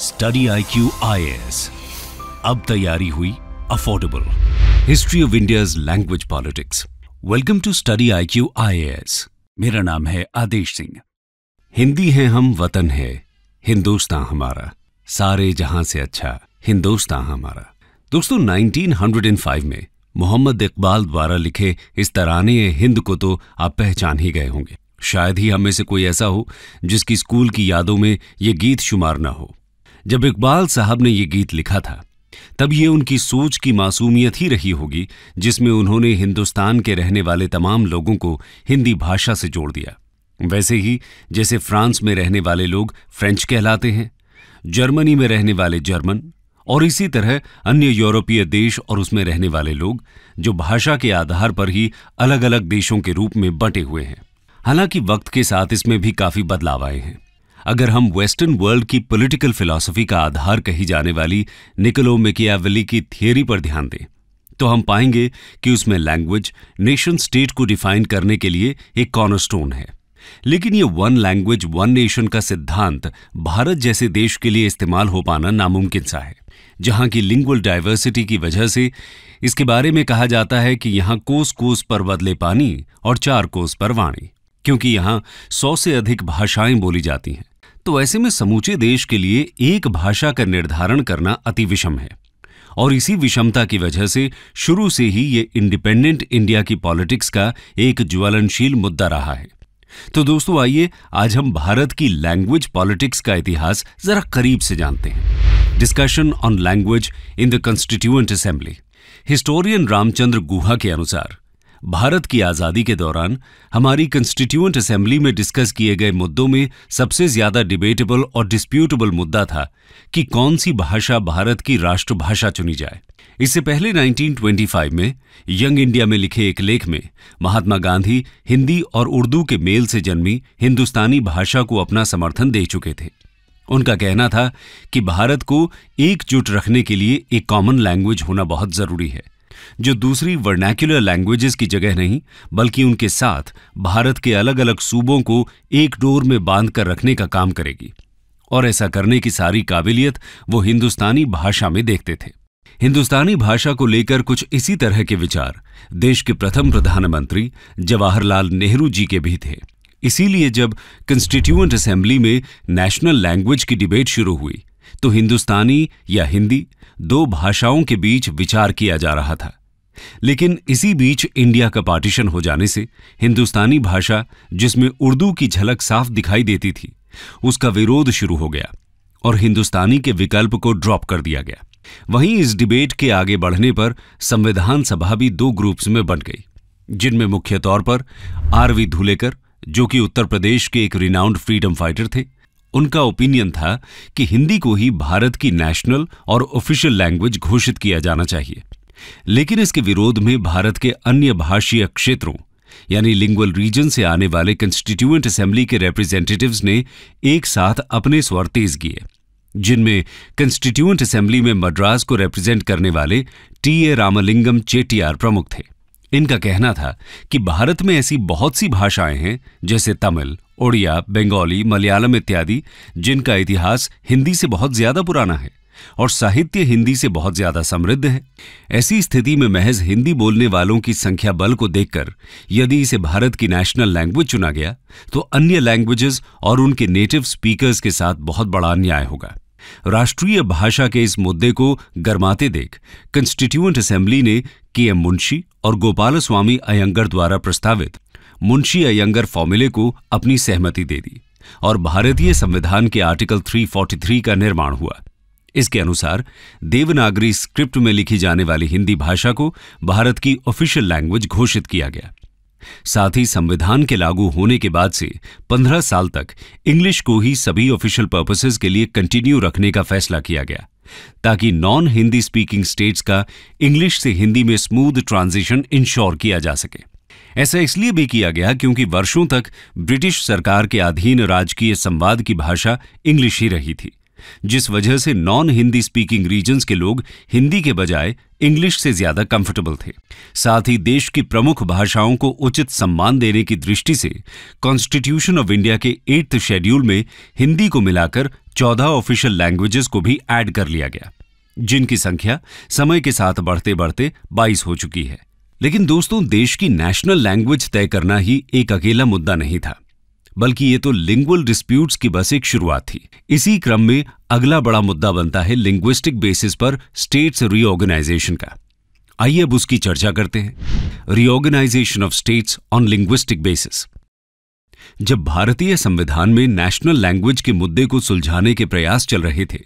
Study I Q I S अब तैयारी हुई affordable history of India's language politics welcome to study I Q I S मेरा नाम है आदेश सिंह हिंदी है हम वतन है हिंदुस्तान हमारा सारे जहां से अच्छा हिंदुस्तान हमारा दोस्तों 1905 में मोहम्मद इकबाल द्वारा लिखे इस तराने हिंद को तो आप पहचान ही गए होंगे शायद ही हम में से कोई ऐसा हो जिसकी स्कूल की यादों में ये गीत शुमार ना हो जब इकबाल साहब ने ये गीत लिखा था तब ये उनकी सोच की मासूमियत ही रही होगी जिसमें उन्होंने हिंदुस्तान के रहने वाले तमाम लोगों को हिंदी भाषा से जोड़ दिया वैसे ही जैसे फ्रांस में रहने वाले लोग फ्रेंच कहलाते हैं जर्मनी में रहने वाले जर्मन और इसी तरह अन्य यूरोपीय देश और उसमें रहने वाले लोग जो भाषा के आधार पर ही अलग अलग देशों के रूप में बंटे हुए हैं हालांकि वक्त के साथ इसमें भी काफी बदलाव आए हैं अगर हम वेस्टर्न वर्ल्ड की पॉलिटिकल फिलॉसफी का आधार कही जाने वाली निकोलो मेकियावली की थियोरी पर ध्यान दें तो हम पाएंगे कि उसमें लैंग्वेज नेशन स्टेट को डिफाइन करने के लिए एक कॉर्नरस्टोन है लेकिन ये वन लैंग्वेज वन नेशन का सिद्धांत भारत जैसे देश के लिए इस्तेमाल हो पाना नामुमकिन सा है जहां की लिंग्वल डाइवर्सिटी की वजह से इसके बारे में कहा जाता है कि यहां कोस कोस पर बदले पानी और चार कोस पर वाणी क्योंकि यहां सौ से अधिक भाषाएं बोली जाती हैं तो ऐसे में समूचे देश के लिए एक भाषा का निर्धारण करना अति विषम है और इसी विषमता की वजह से शुरू से ही ये इंडिपेंडेंट इंडिया की पॉलिटिक्स का एक ज्वलनशील मुद्दा रहा है तो दोस्तों आइए आज हम भारत की लैंग्वेज पॉलिटिक्स का इतिहास जरा करीब से जानते हैं discussion on language in the constituent assembly historian Ramachandra Guha के अनुसार भारत की आज़ादी के दौरान हमारी कंस्टिट्यूंट असेंबली में डिस्कस किए गए मुद्दों में सबसे ज़्यादा डिबेटेबल और डिस्प्यूटेबल मुद्दा था कि कौन सी भाषा भारत की राष्ट्रभाषा चुनी जाए इससे पहले 1925 में यंग इंडिया में लिखे एक लेख में महात्मा गांधी हिंदी और उर्दू के मेल से जन्मी हिंदुस्तानी भाषा को अपना समर्थन दे चुके थे उनका कहना था कि भारत को एकजुट रखने के लिए एक कॉमन लैंग्वेज होना बहुत जरूरी है जो दूसरी वर्नैक्युलर लैंग्वेजेस की जगह नहीं बल्कि उनके साथ भारत के अलग अलग सूबों को एक डोर में बांध कर रखने का काम करेगी और ऐसा करने की सारी काबिलियत वो हिंदुस्तानी भाषा में देखते थे हिंदुस्तानी भाषा को लेकर कुछ इसी तरह के विचार देश के प्रथम प्रधानमंत्री जवाहरलाल नेहरू जी के भी थे इसीलिए जब कंस्टिट्यूएंट असेंबली में नेशनल लैंग्वेज की डिबेट शुरू हुई तो हिंदुस्तानी या हिंदी दो भाषाओं के बीच विचार किया जा रहा था लेकिन इसी बीच इंडिया का पार्टीशन हो जाने से हिंदुस्तानी भाषा जिसमें उर्दू की झलक साफ दिखाई देती थी उसका विरोध शुरू हो गया और हिंदुस्तानी के विकल्प को ड्रॉप कर दिया गया वहीं इस डिबेट के आगे बढ़ने पर संविधान सभा भी दो ग्रुप्स में बन गई जिनमें मुख्य तौर पर आर वी धुलेकर जो कि उत्तर प्रदेश के एक रिनाउंड फ्रीडम फाइटर थे उनका ओपिनियन था कि हिंदी को ही भारत की नेशनल और ऑफिशियल लैंग्वेज घोषित किया जाना चाहिए लेकिन इसके विरोध में भारत के अन्य भाषीय क्षेत्रों यानी लिंग्वल रीजन से आने वाले कंस्टिट्यूएंट असेंबली के रिप्रेजेंटेटिव्स ने एक साथ अपने स्वर तेज किए जिनमें कंस्टिट्यूएंट असेंबली में मद्रास को रिप्रेजेंट करने वाले टी ए रामलिंगम चेटियार प्रमुख थे इनका कहना था कि भारत में ऐसी बहुत सी भाषाएं हैं जैसे तमिल ओडिया बंगाली मलयालम इत्यादि जिनका इतिहास हिंदी से बहुत ज्यादा पुराना है और साहित्य हिंदी से बहुत ज्यादा समृद्ध है ऐसी स्थिति में महज हिंदी बोलने वालों की संख्या बल को देखकर यदि इसे भारत की नेशनल लैंग्वेज चुना गया तो अन्य लैंग्वेजेस और उनके नेटिव स्पीकर्स के साथ बहुत बड़ा अन्याय होगा राष्ट्रीय भाषा के इस मुद्दे को गरमाते देख कंस्टिट्यूएंट असेंबली ने के एम मुंशी और गोपाल स्वामी अयंगर द्वारा प्रस्तावित मुंशी अयंगर फॉर्मूले को अपनी सहमति दे दी और भारतीय संविधान के आर्टिकल 343 का निर्माण हुआ इसके अनुसार देवनागरी स्क्रिप्ट में लिखी जाने वाली हिंदी भाषा को भारत की ऑफिशियल लैंग्वेज घोषित किया गया साथ ही संविधान के लागू होने के बाद से 15 साल तक इंग्लिश को ही सभी ऑफिशियल पर्पसेज के लिए कंटिन्यू रखने का फैसला किया गया ताकि नॉन हिंदी स्पीकिंग स्टेट्स का इंग्लिश से हिंदी में स्मूथ ट्रांजिशन इंश्योर किया जा सके ऐसा इसलिए भी किया गया क्योंकि वर्षों तक ब्रिटिश सरकार के अधीन राजकीय संवाद की भाषा इंग्लिश ही रही थी जिस वजह से नॉन हिंदी स्पीकिंग रीजन्स के लोग हिंदी के बजाय इंग्लिश से ज्यादा कंफर्टेबल थे साथ ही देश की प्रमुख भाषाओं को उचित सम्मान देने की दृष्टि से कॉन्स्टिट्यूशन ऑफ इंडिया के एट्थ शेड्यूल में हिंदी को मिलाकर चौदह ऑफिशियल लैंग्वेजेस को भी ऐड कर लिया गया जिनकी संख्या समय के साथ बढ़ते बढ़ते बाईस हो चुकी है लेकिन दोस्तों देश की नेशनल लैंग्वेज तय करना ही एक अकेला मुद्दा नहीं था बल्कि ये तो लिंग्वल डिस्प्यूट्स की बस एक शुरुआत थी इसी क्रम में अगला बड़ा मुद्दा बनता है लिंग्विस्टिक बेसिस पर स्टेट्स रीऑर्गेनाइजेशन का आइए अब उसकी चर्चा करते हैं reorganization of states on linguistic basis जब भारतीय संविधान में नेशनल लैंग्वेज के मुद्दे को सुलझाने के प्रयास चल रहे थे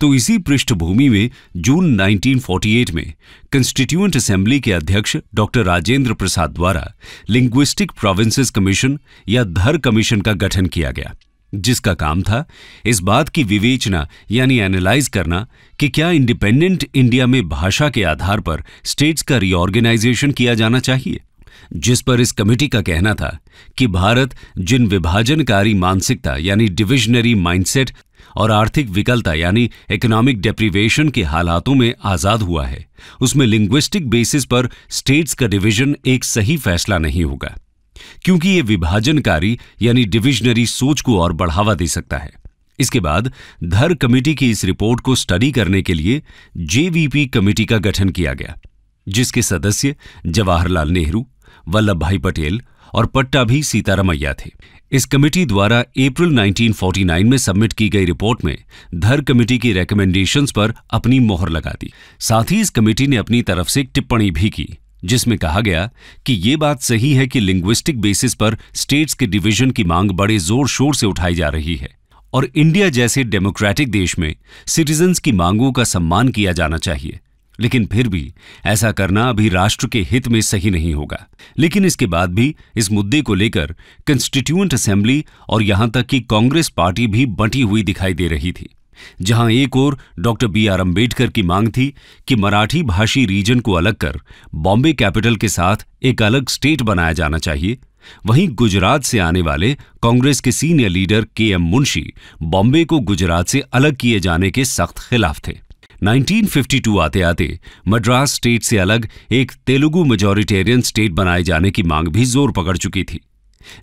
तो इसी पृष्ठभूमि में जून 1948 में कंस्टिट्यूंट असेंबली के अध्यक्ष डॉ राजेंद्र प्रसाद द्वारा लिंग्विस्टिक प्रोविंसेस कमीशन या धर कमीशन का गठन किया गया जिसका काम था इस बात की विवेचना यानी एनालाइज करना कि क्या इंडिपेंडेंट इंडिया में भाषा के आधार पर स्टेट्स का रिओर्गेनाइजेशन किया जाना चाहिए जिस पर इस कमेटी का कहना था कि भारत जिन विभाजनकारी मानसिकता यानी डिविजनरी माइंडसेट और आर्थिक विकलता यानी इकोनॉमिक डेप्रीवेशन के हालातों में आज़ाद हुआ है उसमें लिंग्विस्टिक बेसिस पर स्टेट्स का डिवीजन एक सही फैसला नहीं होगा क्योंकि ये विभाजनकारी यानी डिविजनरी सोच को और बढ़ावा दे सकता है इसके बाद धर कमेटी की इस रिपोर्ट को स्टडी करने के लिए जेवीपी कमेटी का गठन किया गया जिसके सदस्य जवाहरलाल नेहरू वल्लभ भाई पटेल और पट्टा भी सीतारामैया थे इस कमेटी द्वारा अप्रैल 1949 में सबमिट की गई रिपोर्ट में धर कमेटी की रिकमेंडेशंस पर अपनी मोहर लगा दी साथ ही इस कमेटी ने अपनी तरफ से टिप्पणी भी की जिसमें कहा गया कि ये बात सही है कि लिंग्विस्टिक बेसिस पर स्टेट्स के डिवीजन की मांग बड़े जोर शोर से उठाई जा रही है और इंडिया जैसे डेमोक्रेटिक देश में सिटीजन्स की मांगों का सम्मान किया जाना चाहिए लेकिन फिर भी ऐसा करना अभी राष्ट्र के हित में सही नहीं होगा लेकिन इसके बाद भी इस मुद्दे को लेकर कंस्टिट्यूएंट असेंबली और यहां तक कि कांग्रेस पार्टी भी बंटी हुई दिखाई दे रही थी जहां एक ओर डॉक्टर बी आर अम्बेडकर की मांग थी कि मराठी भाषी रीजन को अलग कर बॉम्बे कैपिटल के साथ एक अलग स्टेट बनाया जाना चाहिए वहीं गुजरात से आने वाले कांग्रेस के senior leader K M Munshi Bombay को गुजरात से अलग किए जाने के सख्त खिलाफ थे 1952 आते आते मद्रास स्टेट से अलग एक तेलुगु मेजोरिटेरियन स्टेट बनाए जाने की मांग भी जोर पकड़ चुकी थी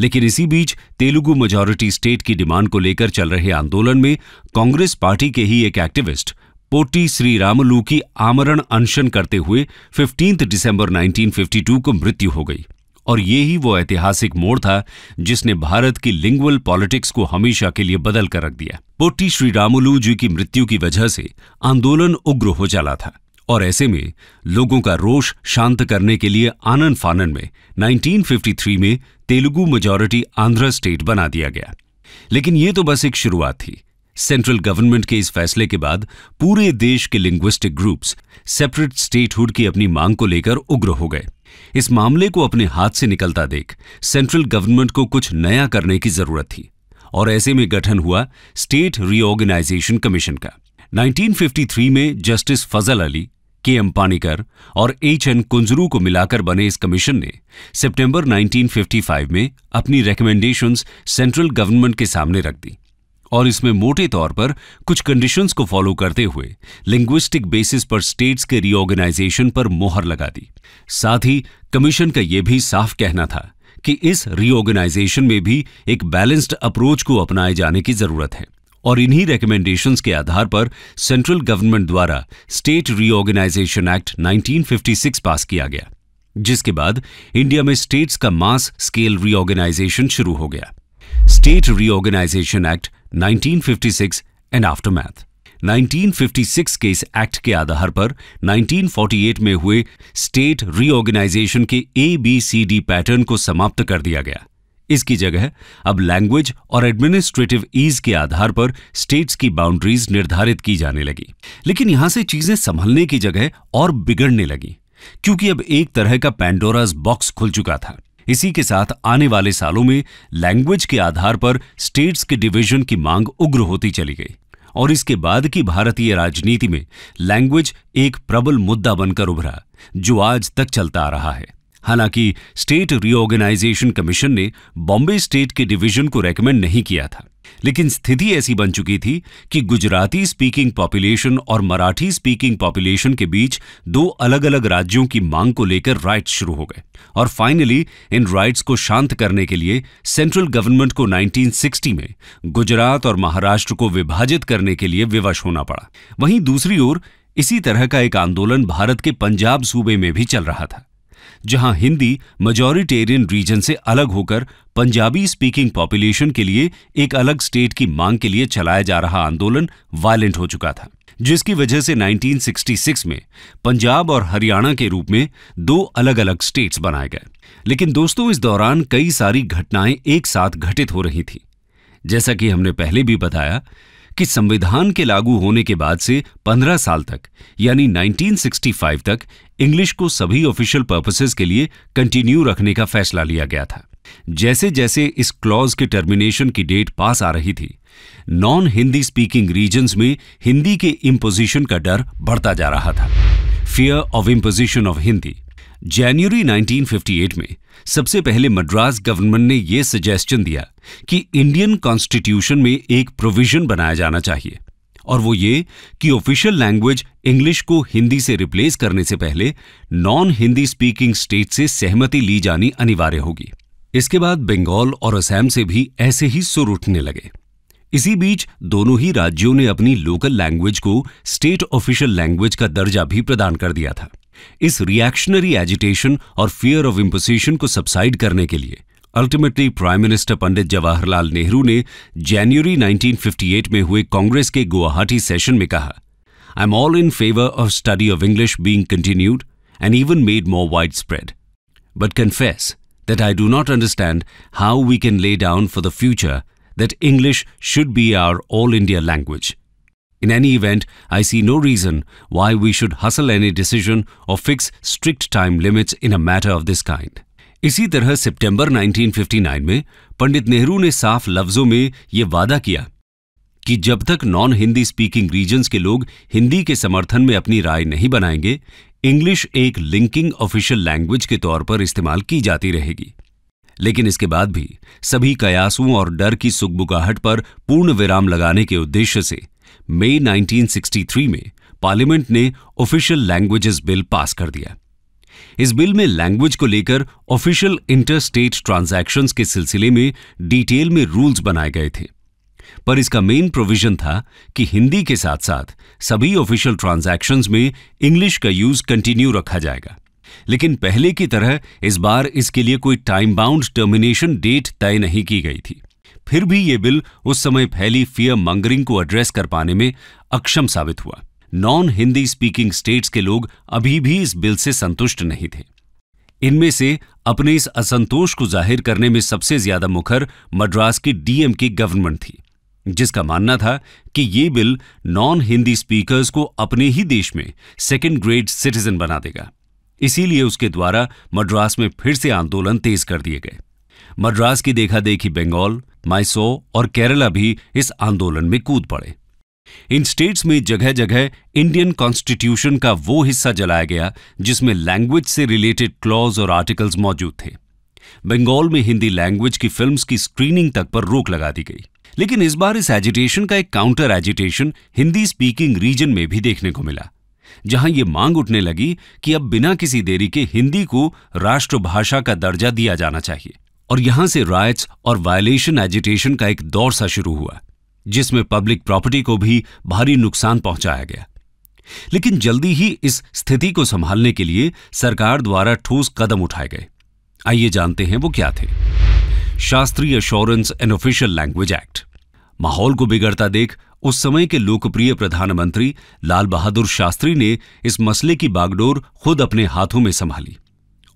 लेकिन इसी बीच तेलुगु मेजोरिटी स्टेट की डिमांड को लेकर चल रहे आंदोलन में कांग्रेस पार्टी के ही एक एक्टिविस्ट पोटी श्री रामलू की आमरण अनशन करते हुए 15 दिसंबर 1952 को मृत्यु हो गई और ये ही वो ऐतिहासिक मोड़ था जिसने भारत की लिंगुअल पॉलिटिक्स को हमेशा के लिए बदल कर रख दिया पोटी श्री रामुलू जी की मृत्यु की वजह से आंदोलन उग्र हो चला था और ऐसे में लोगों का रोष शांत करने के लिए आनन फानन में 1953 में तेलुगु मेजोरिटी आंध्र स्टेट बना दिया गया लेकिन ये तो बस एक शुरुआत थी सेंट्रल गवर्नमेंट के इस फैसले के बाद पूरे देश के लिंग्विस्टिक ग्रुप्स सेपरेट स्टेटहुड की अपनी मांग को लेकर उग्र हो गए इस मामले को अपने हाथ से निकलता देख सेंट्रल गवर्नमेंट को कुछ नया करने की जरूरत थी और ऐसे में गठन हुआ स्टेट रीऑर्गेनाइजेशन कमीशन का 1953 में जस्टिस फजल अली के एम पानीकर और एच एन कुंजरू को मिलाकर बने इस कमीशन ने सितंबर 1955 में अपनी रिकमेंडेशंस सेंट्रल गवर्नमेंट के सामने रख दी और इसमें मोटे तौर पर कुछ कंडीशंस को फॉलो करते हुए लिंग्विस्टिक बेसिस पर स्टेट्स के रीऑर्गेनाइजेशन पर मोहर लगा दी साथ ही कमीशन का यह भी साफ कहना था कि इस रीऑर्गेनाइजेशन में भी एक बैलेंस्ड अप्रोच को अपनाए जाने की जरूरत है और इन्हीं रिकमेंडेशंस के आधार पर सेंट्रल गवर्नमेंट द्वारा स्टेट रीऑर्गेनाइजेशन एक्ट 1956 पास किया गया जिसके बाद इंडिया में स्टेट्स का मास स्केल रीऑर्गेनाइजेशन शुरू हो गया State Reorganization act 1956 and aftermath 1956 के इस एक्ट के आधार पर 1948 में हुए स्टेट रीऑर्गेनाइजेशन के A B C D pattern को समाप्त कर दिया गया इसकी जगह अब लैंग्वेज और एडमिनिस्ट्रेटिव ईज के आधार पर स्टेट्स की बाउंड्रीज निर्धारित की जाने लगी लेकिन यहां से चीजें संभलने की जगह और बिगड़ने लगी क्योंकि अब एक तरह का पैंडोराज बॉक्स खुल चुका था इसी के साथ आने वाले सालों में लैंग्वेज के आधार पर स्टेट्स के डिवीजन की मांग उग्र होती चली गई और इसके बाद की भारतीय राजनीति में लैंग्वेज एक प्रबल मुद्दा बनकर उभरा जो आज तक चलता आ रहा है हालांकि स्टेट रीऑर्गेनाइजेशन कमीशन ने बॉम्बे स्टेट के डिवीजन को रेकमेंड नहीं किया था लेकिन स्थिति ऐसी बन चुकी थी कि गुजराती स्पीकिंग पॉपुलेशन और मराठी स्पीकिंग पॉपुलेशन के बीच दो अलग अलग राज्यों की मांग को लेकर राइट्स शुरू हो गए और फाइनली इन राइट्स को शांत करने के लिए सेंट्रल गवर्नमेंट को 1960 में गुजरात और महाराष्ट्र को विभाजित करने के लिए विवश होना पड़ा वहीं दूसरी ओर इसी तरह का एक आंदोलन भारत के पंजाब सूबे में भी चल रहा था जहां हिंदी मेजोरिटेरियन रीजन से अलग होकर पंजाबी स्पीकिंग पॉपुलेशन के लिए एक अलग स्टेट की मांग के लिए चलाया जा रहा आंदोलन वायलेंट हो चुका था जिसकी वजह से 1966 में पंजाब और हरियाणा के रूप में दो अलग अलग स्टेट्स बनाए गए लेकिन दोस्तों इस दौरान कई सारी घटनाएं एक साथ घटित हो रही थी जैसा कि हमने पहले भी बताया कि संविधान के लागू होने के बाद से 15 साल तक यानी 1965 तक इंग्लिश को सभी ऑफिशियल पर्पसेस के लिए कंटिन्यू रखने का फैसला लिया गया था जैसे जैसे इस क्लॉज के टर्मिनेशन की डेट पास आ रही थी नॉन हिंदी स्पीकिंग रीजन्स में हिंदी के इम्पोजिशन का डर बढ़ता जा रहा था fear of imposition of Hindi जनवरी 1958 में सबसे पहले मद्रास गवर्नमेंट ने यह सजेशन दिया कि इंडियन कॉन्स्टिट्यूशन में एक प्रोविजन बनाया जाना चाहिए और वो ये कि ऑफिशियल लैंग्वेज इंग्लिश को हिंदी से रिप्लेस करने से पहले नॉन हिंदी स्पीकिंग स्टेट से सहमति ली जानी अनिवार्य होगी इसके बाद बंगाल और असम से भी ऐसे ही सुर उठने लगे इसी बीच दोनों ही राज्यों ने अपनी लोकल लैंग्वेज को स्टेट ऑफिशियल लैंग्वेज का दर्जा भी प्रदान कर दिया था इस रिएक्शनरी एजिटेशन और फियर ऑफ इम्पोसिशन को सब्साइड करने के लिए ultimately prime minister Pandit Jawaharlal Nehru ने जनवरी 1958 में हुए कांग्रेस के गुवाहाटी सेशन में कहा I am all in favour of study of English being continued and even made more wide spread but confess that I do not understand how we can lay down for the future that English should be our all India language In any event, I see no reason why we should hustle any decision or fix strict time limits in a matter of this kind. इसी तरह सितंबर 1959 में पंडित नेहरू ने साफ लफ्जों में ये वादा किया कि जब तक नॉन हिंदी स्पीकिंग रीजन्स के लोग हिंदी के समर्थन में अपनी राय नहीं बनाएंगे इंग्लिश एक लिंकिंग ऑफिशियल लैंग्वेज के तौर पर इस्तेमाल की जाती रहेगी लेकिन इसके बाद भी सभी कयासों और डर की सुगबुगाहट पर पूर्ण विराम लगाने के उद्देश्य से मई 1963 में पार्लियामेंट ने ऑफिशियल लैंग्वेजेस बिल पास कर दिया इस बिल में लैंग्वेज को लेकर ऑफिशियल इंटर स्टेट ट्रांजेक्शन के सिलसिले में डिटेल में रूल्स बनाए गए थे पर इसका मेन प्रोविजन था कि हिंदी के साथ साथ सभी ऑफिशियल ट्रांजेक्शन में इंग्लिश का यूज कंटिन्यू रखा जाएगा लेकिन पहले की तरह इस बार इसके लिए कोई टाइम बाउंड टर्मिनेशन डेट तय नहीं की गई थी फिर भी ये बिल उस समय फैली फियर मंगरिंग को एड्रेस कर पाने में अक्षम साबित हुआ नॉन हिंदी स्पीकिंग स्टेट्स के लोग अभी भी इस बिल से संतुष्ट नहीं थे इनमें से अपने इस असंतोष को जाहिर करने में सबसे ज्यादा मुखर मद्रास की डीएम की गवर्नमेंट थी जिसका मानना था कि ये बिल नॉन हिंदी स्पीकर्स को अपने ही देश में सेकेंड ग्रेड सिटीजन बना देगा इसीलिए उसके द्वारा मद्रास में फिर से आंदोलन तेज कर दिए गए मद्रास की देखा देखी बंगाल माइसो और केरला भी इस आंदोलन में कूद पड़े इन स्टेट्स में जगह जगह इंडियन कॉन्स्टिट्यूशन का वो हिस्सा जलाया गया जिसमें लैंग्वेज से रिलेटेड क्लॉज और आर्टिकल्स मौजूद थे बंगाल में हिंदी लैंग्वेज की फिल्म्स की स्क्रीनिंग तक पर रोक लगा दी गई लेकिन इस बार इस एजिटेशन का एक counter agitation Hindi speaking region में भी देखने को मिला जहां ये मांग उठने लगी कि अब बिना किसी देरी के हिंदी को राष्ट्रभाषा का दर्जा दिया जाना चाहिए और यहां से राइट्स और वायलेशन एजिटेशन का एक दौर सा शुरू हुआ जिसमें पब्लिक प्रॉपर्टी को भी भारी नुकसान पहुंचाया गया लेकिन जल्दी ही इस स्थिति को संभालने के लिए सरकार द्वारा ठोस कदम उठाए गए आइए जानते हैं वो क्या थे शास्त्रीय assurance and official language act माहौल को बिगड़ता देख उस समय के लोकप्रिय प्रधानमंत्री लाल बहादुर शास्त्री ने इस मसले की बागडोर खुद अपने हाथों में संभाली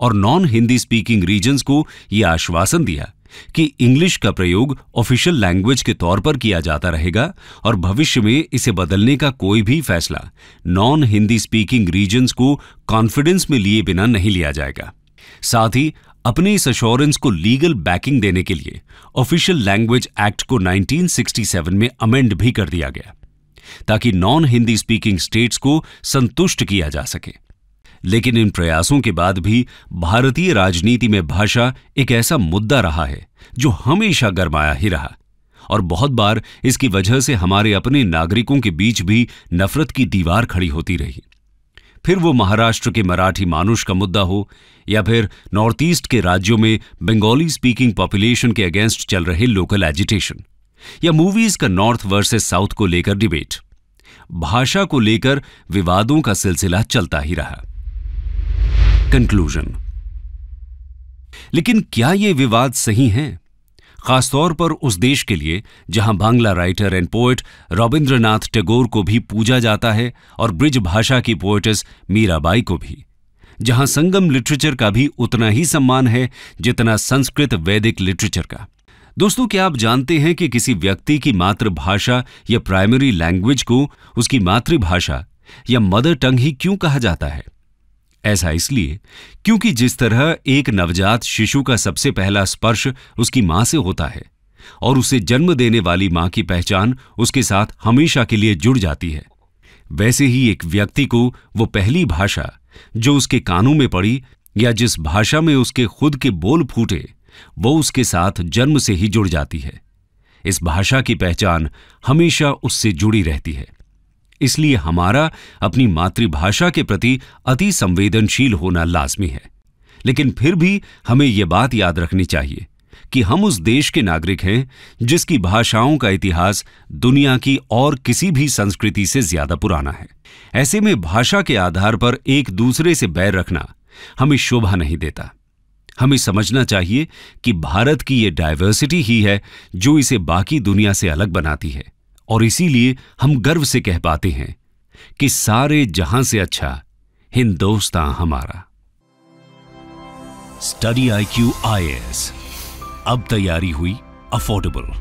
और नॉन हिंदी स्पीकिंग रीजन्स को यह आश्वासन दिया कि इंग्लिश का प्रयोग ऑफिशियल लैंग्वेज के तौर पर किया जाता रहेगा और भविष्य में इसे बदलने का कोई भी फैसला नॉन हिंदी स्पीकिंग रीजन्स को कॉन्फिडेंस में लिए बिना नहीं लिया जाएगा साथ ही अपने इस अश्योरेंस को लीगल बैकिंग देने के लिए ऑफिशियल लैंग्वेज एक्ट को 1967 में अमेंड भी कर दिया गया ताकि नॉन हिंदी स्पीकिंग स्टेट्स को संतुष्ट किया जा सके लेकिन इन प्रयासों के बाद भी भारतीय राजनीति में भाषा एक ऐसा मुद्दा रहा है जो हमेशा गरमाया ही रहा और बहुत बार इसकी वजह से हमारे अपने नागरिकों के बीच भी नफरत की दीवार खड़ी होती रही फिर वो महाराष्ट्र के मराठी मानुष का मुद्दा हो या फिर नॉर्थ ईस्ट के राज्यों में बंगाली स्पीकिंग पॉपुलेशन के अगेंस्ट चल रहे लोकल एजिटेशन या मूवीज का नॉर्थ वर्सेस साउथ को लेकर डिबेट भाषा को लेकर विवादों का सिलसिला चलता ही रहा कंक्लूजन लेकिन क्या ये विवाद सही हैं खासतौर पर उस देश के लिए जहां Bangla writer and poet Rabindranath Tagore को भी पूजा जाता है और ब्रिज भाषा की पोएटिस मीराबाई को भी जहां संगम लिटरेचर का भी उतना ही सम्मान है जितना संस्कृत वैदिक लिटरेचर का दोस्तों क्या आप जानते हैं कि किसी व्यक्ति की मातृभाषा या प्राइमरी लैंग्वेज को उसकी मातृभाषा या मदर टंग ही क्यों कहा जाता है ऐसा इसलिए क्योंकि जिस तरह एक नवजात शिशु का सबसे पहला स्पर्श उसकी मां से होता है और उसे जन्म देने वाली मां की पहचान उसके साथ हमेशा के लिए जुड़ जाती है वैसे ही एक व्यक्ति को वो पहली भाषा जो उसके कानों में पड़ी या जिस भाषा में उसके खुद के बोल फूटे वो उसके साथ जन्म से ही जुड़ जाती है इस भाषा की पहचान हमेशा उससे जुड़ी रहती है इसलिए हमारा अपनी मातृभाषा के प्रति अति संवेदनशील होना लाजमी है लेकिन फिर भी हमें यह बात याद रखनी चाहिए कि हम उस देश के नागरिक हैं जिसकी भाषाओं का इतिहास दुनिया की और किसी भी संस्कृति से ज्यादा पुराना है ऐसे में भाषा के आधार पर एक दूसरे से बैर रखना हमें शोभा नहीं देता हमें समझना चाहिए कि भारत की ये डायवर्सिटी ही है जो इसे बाकी दुनिया से अलग बनाती है और इसीलिए हम गर्व से कह पाते हैं कि सारे जहां से अच्छा हिंदोस्तान हमारा study I Q I S अब तैयारी हुई अफोर्डेबल